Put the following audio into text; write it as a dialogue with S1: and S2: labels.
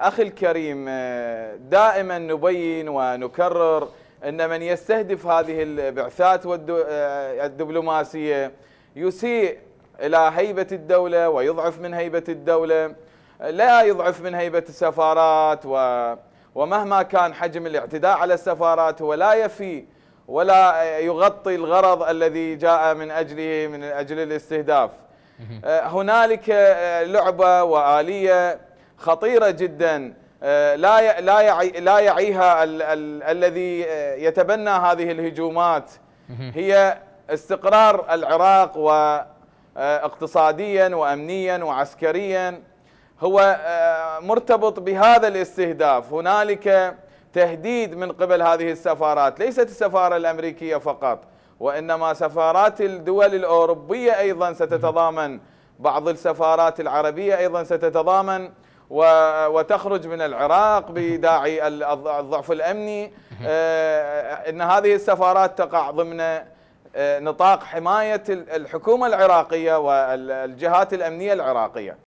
S1: أخي الكريم آه، دائما نبين ونكرر أن من يستهدف هذه البعثات والدبلوماسية آه، يسيء إلى هيبة الدولة ويضعف من هيبة الدولة لا يضعف من هيبة السفارات ومهما كان حجم الاعتداء على السفارات هو لا يفي ولا يغطي الغرض الذي جاء من أجله من أجل الاستهداف آه، هنالك لعبة وآلية خطيرة جدا آه، لا لا لا يعيها ال ال الذي آه، يتبنى هذه الهجومات هي استقرار العراق واقتصاديا آه، وامنيا وعسكريا هو مرتبط بهذا الاستهداف هنالك تهديد من قبل هذه السفارات ليست السفارة الأمريكية فقط وإنما سفارات الدول الأوروبية أيضا ستتضامن بعض السفارات العربية أيضا ستتضامن وتخرج من العراق بداعي الضعف الامني آه، ان هذه السفارات تقع ضمن آه، نطاق حمايه الحكومه العراقيه والجهات الامنيه العراقيه